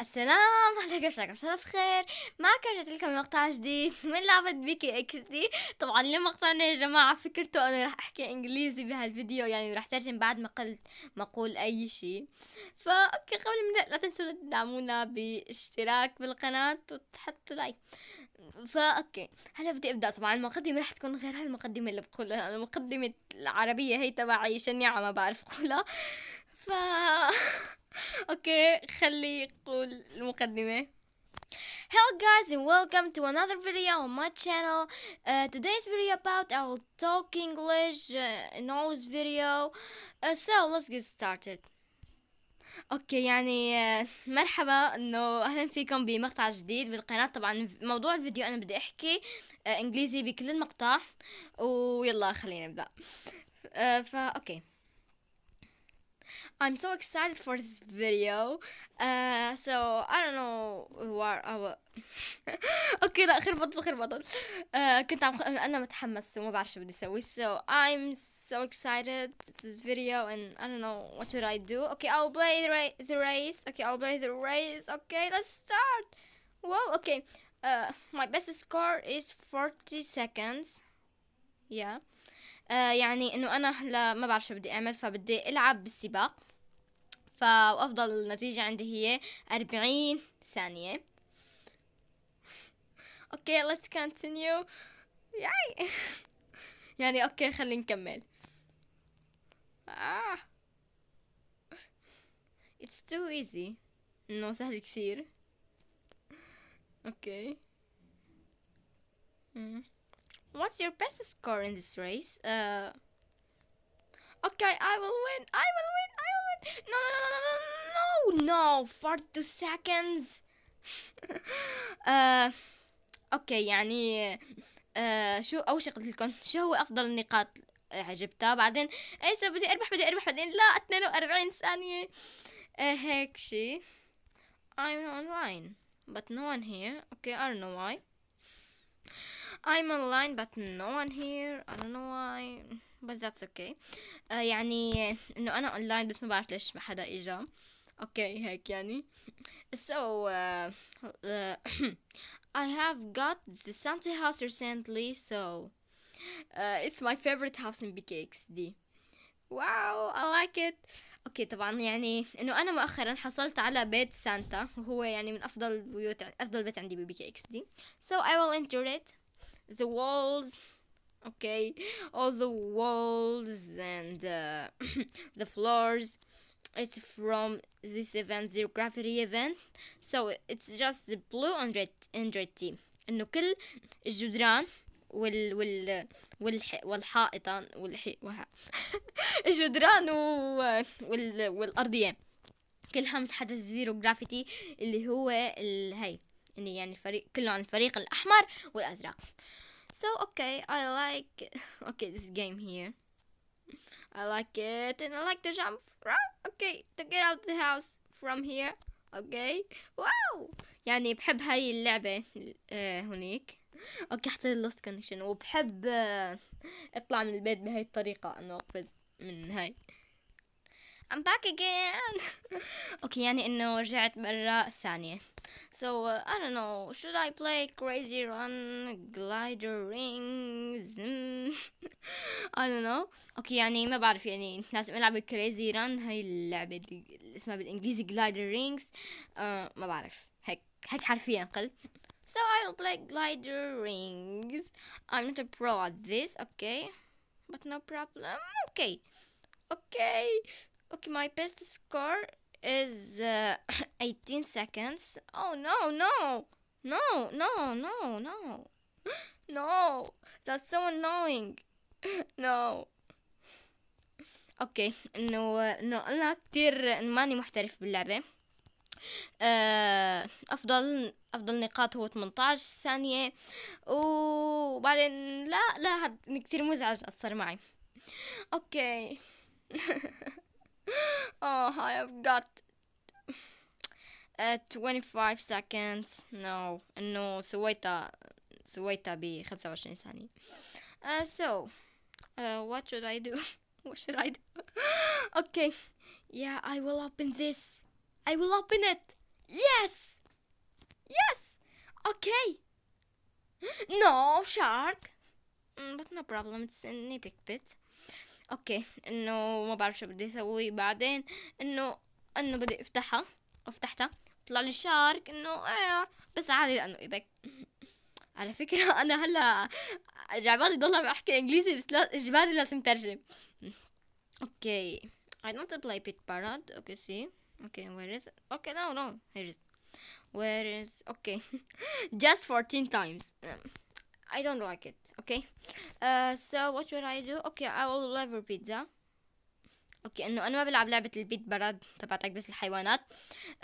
السلام عليكم شكرا مساء الخير كان رجعت لكم مقطع جديد من لعبة بيكي اكس دي طبعا اللي مقطعنا يا جماعة فكرته انا راح احكي انجليزي بهالفيديو يعني راح ترجم بعد ما قلت ما اقول اي شيء فا اوكي قبل ما لا تنسوا تدعمونا باشتراك بالقناة وتحطوا لايك فا اوكي هلا بدي ابدا طبعا المقدمة راح تكون غير هالمقدمة اللي بقولها المقدمة العربية هي تبعي شنيعة ما بعرف اقولها ف اوكي خلي يقول المقدمة Hello guys and welcome to another video on my channel. Uh, today's video about I will talk English uh, in all this video. Uh, so let's get started. اوكي يعني uh, مرحبا انه اهلا فيكم بمقطع جديد بالقناة طبعا موضوع الفيديو انا بدي احكي uh, انجليزي بكل المقطع ويلا خلينا نبدأ uh, فا اوكي I'm so excited for this video uh, so I don't know where I will اوكي لا خربطت خربطت uh, كنت عم انا متحمس وما بعرف شو بدي اسوي so I'm so excited to this video and I don't know what should I do okay I'll play the, ra the race okay I'll play the race okay let's start wow okay uh, my best score is 40 seconds yeah آه يعني انه انا هلا ما بعرف شو بدي اعمل فبدي العب بالسباق فافضل نتيجة عندي هي أربعين ثانية اوكي let's continue يعني يعني اوكي خلينا نكمل آه. It's too easy انه سهل كثير اوكي okay. What's your best score in this race? Uh, okay, I will win. I will win. I will win. No, no, no, no, no, no, no. no. 42 seconds. uh, اوكي يعني آه uh, شو اول شيء قلت لكم شو هو افضل النقاط عجبتها بعدين ايسا بدي اربح بدي اربح بعدين لا 42 ثانية آه هيك شيء. I'm online but no one here okay I don't know why I'm online but no one here I don't know why but that's okay uh, يعني انه انا online بس ما بعرف ليش ما حدا اجا اوكي هيك يعني so uh, uh, I have got the Santa house recently so uh, it's my favorite house in BKXD واو I like it اوكي طبعا يعني انه انا مؤخرا حصلت على بيت سانتا وهو يعني من افضل بيوت افضل بيت عندي ببي كي اكس دي so I will enter it the walls okay all the walls and uh, the floors it's from this event zero gravity event so it's just the blue and red and red team انه كل الجدران وال وال وال والحائط والح والح الجدران وال والارضيه كلها متحدث زيرو جرافيتي اللي هو ال... هاي اللي يعني الفريق كله عن الفريق الأحمر والأزرق so okay I like okay this game here I like it and I like to jump from okay to get out the house from here okay واو يعني بحب هاي اللعبة آه هنيك اوكي حتى اللوست كونكشن وبحب آه، اطلع من البيت بهاي الطريقة انه اقفز من هاي I'm back again okay يعني انه رجعت مرة ثانية so uh, I don't know should I play crazy run glider rings I don't know Okay, يعني ما بعرف يعني لازم العب crazy run هاي اللعبة اللي اسمها بالانجليزي glider rings uh, ما بعرف هيك هيك حرفيا قلت So I'll play glider rings. I'm not a pro at this, okay? But no problem. Okay. Okay. Okay, my best score is uh, 18 seconds. Oh no, no, no, no, no, no, no. That's so annoying. no. اوكي انه انه انا كتير ماني محترف باللعبه آه، افضل افضل نقاط هو 18 ثانيه وبعدين لا لا هاد كتير مزعج اثر معي اوكي Oh, I have got uh, 25 seconds. No, no, سويتها سويتها ب 25 ثانية. Uh, so, uh, what should I do? what should I do? okay, yeah, I will open this. I will open it. Yes, yes. Okay. No shark. Mm, but no problem. It's in a big bit. اوكي انه ما بعرف شو بدي اسوي بعدين انه انه بدي افتحها وفتحتها طلع لي شارك انه ايه بس عادي لانه ايبك على فكرة أنا هلا جعبالي ضل عم أحكي إنجليزي بس لا إجباري لازم ترجم أوكي I don't play pit parrot okay see okay where is it okay no no here is where is okay just 14 times I don't like it okay uh, so what should I do okay I will deliver pizza اوكي انه انا ما بلعب لعبه البيت برد تبعتك بس الحيوانات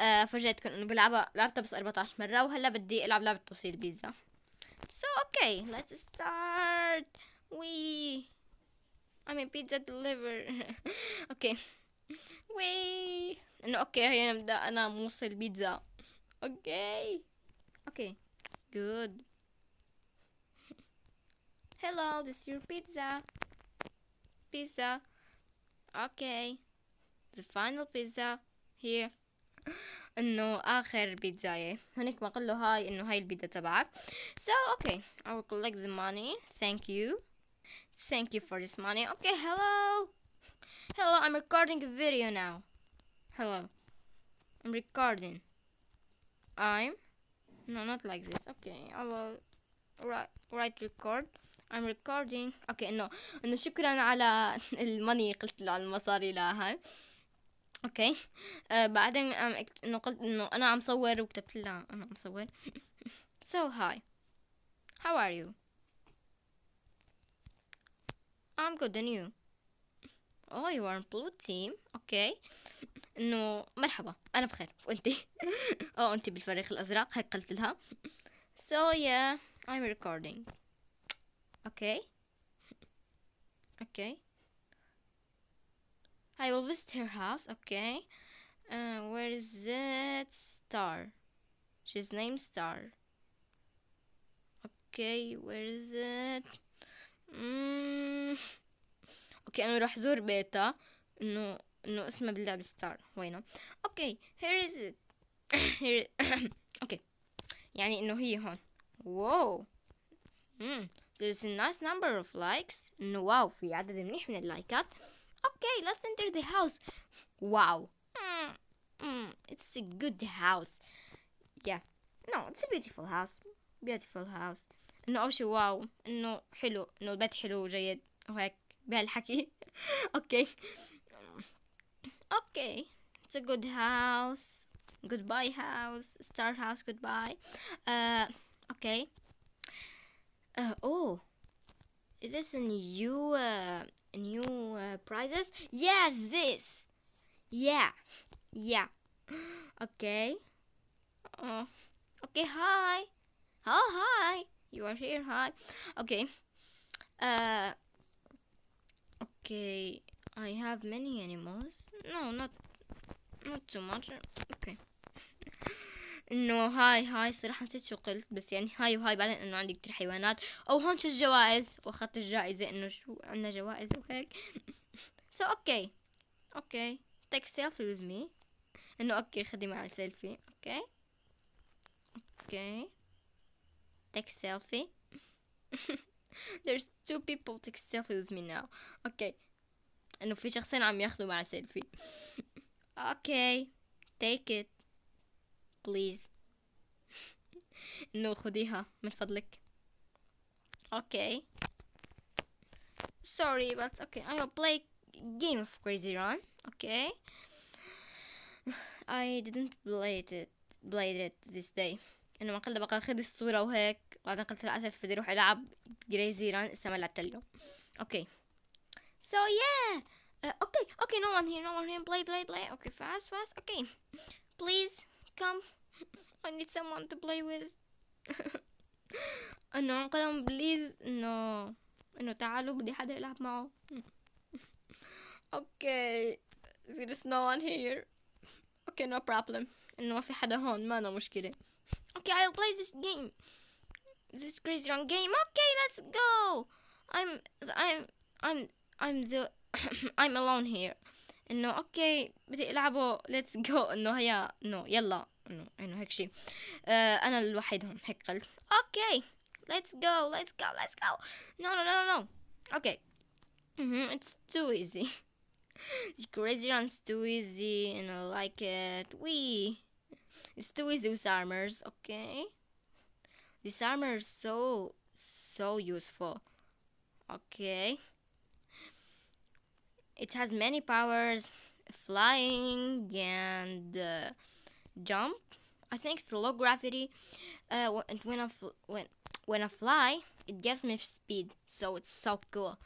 آه فرجيتكم انه بلعبها لعبتها بس 14 مره وهلا بدي العب لعبه توصيل بيتزا سو اوكي ليتس ستارت وي I بيتزا pizza اوكي وي انه اوكي هي نبدا انا موصل بيتزا اوكي اوكي جود Hello, this is your pizza. Pizza. Okay. The final pizza here. انه اخر بيتزا هنيك ما قال له هاي انه هاي البيتزا تبعك so okay I will collect the money thank you thank you for this money okay hello hello I'm recording a video now hello I'm recording I'm no not like this okay I will right record I'm recording اوكي انه انه شكرا على الماني قلت له على المصاري لها اوكي آه بعدين انه قلت انه انا عم صور وكتبت لها انا عم صور so hi how are you I'm good and you oh you are in blue team اوكي انه مرحبا انا بخير وانتي اه انتي بالفريق الازرق هيك قلت لها so yeah I'm recording. Okay? okay. I will visit her house, okay? Uh, where is it? Star. She's named Star. Okay, where is it? Mm. اوكي انا راح ازور بيتا انه انه اسمه باللعب ستار وينه اوكي هير از ات اوكي يعني انه هي هون واو mm, there's a nice number of likes Wow. واو في عدد منيح من اللايكات okay let's enter the house wow mm, it's a good house yeah no it's a beautiful house beautiful house انه اول wow. واو انه حلو انه البيت حلو وجيد وهيك بهالحكي اوكي اوكي it's a good house goodbye house star house goodbye uh, Okay. Uh, oh, is this a new uh, new uh, prizes? Yes, this. Yeah, yeah. okay. Uh, okay. Hi. Oh, hi. You are here. Hi. Okay. Uh. Okay. I have many animals. No, not not too much. Okay. انه هاي هاي صراحة نسيت شو قلت بس يعني هاي وهاي بعدين انه عندي كتير حيوانات او هون شو الجوائز واخذت الجائزة انه شو عندنا جوائز وهيك سو اوكي اوكي تيك سيلفي وذ مي انه اوكي خدي معي سيلفي اوكي اوكي تيك سيلفي there's two people take selfie with me now اوكي انه في شخصين عم ياخذوا مع سيلفي اوكي take it بليز انه خديها من فضلك اوكي sorry but okay I will play game of crazy run okay I didn't play it played it this day انه ما قلت بقى خذ الصورة وهيك وبعدين قلت للأسف بدي اروح العب crazy run لسه ما لعبتها اليوم اوكي so yeah uh, okay okay no one here no one here play play play okay fast fast okay please come. I need someone to play with. انه انقلم بليز انه انه تعالوا بدي حدا يلعب معه. okay. there is no one here. Okay, no problem. انه ما في حدا هون ما أنا مشكلة. Okay, I'll play this game. This crazy run game. Okay, let's go. I'm I'm I'm I'm the I'm alone here. انه اوكي بدي العبه ليتس جو انه هيا انه يلا انه انه هيك شيء آه انا هون هيك قلت اوكي ليتس جو ليتس جو ليتس جو نو نو نو نو اوكي اتس تو ايزي The crazy runs too easy and I like it. We it's too easy with armors, okay? This armor is so so useful. Okay. It has many powers, flying and uh, jump. I think it's low gravity. Uh, when I when when I fly, it gives me speed, so it's so cool.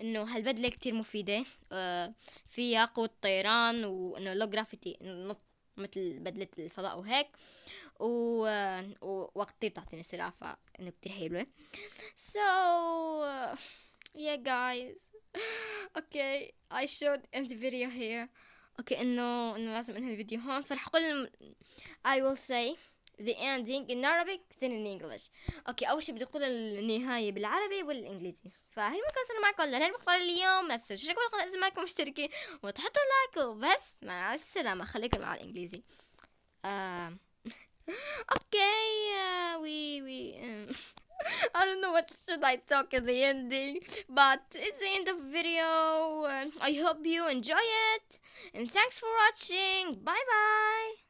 إنه هالبدلة كتير مفيدة. Uh, فيها قوة طيران وإنه low gravity نط مثل بدلة الفضاء وهيك و... ووقت كتير بتعطيني سرعة فإنه كتير حلوة so yeah guys okay I should end the video here okay انه انه لازم انهي الفيديو هون فرح اقول I will say the ending in Arabic then in English اوكي اول شيء بدي اقول النهايه بالعربي والانجليزي فهي ممكن اصير معكم لهي المقطع اليوم بس تشتركوا بالقناه اذا ما كنتم مشتركين وتحطوا لايك وبس مع السلامه خليكم مع الانجليزي آه. اوكي وي وي I don't know what should I talk in the ending, but it's the end of the video. I hope you enjoy it, and thanks for watching. Bye bye.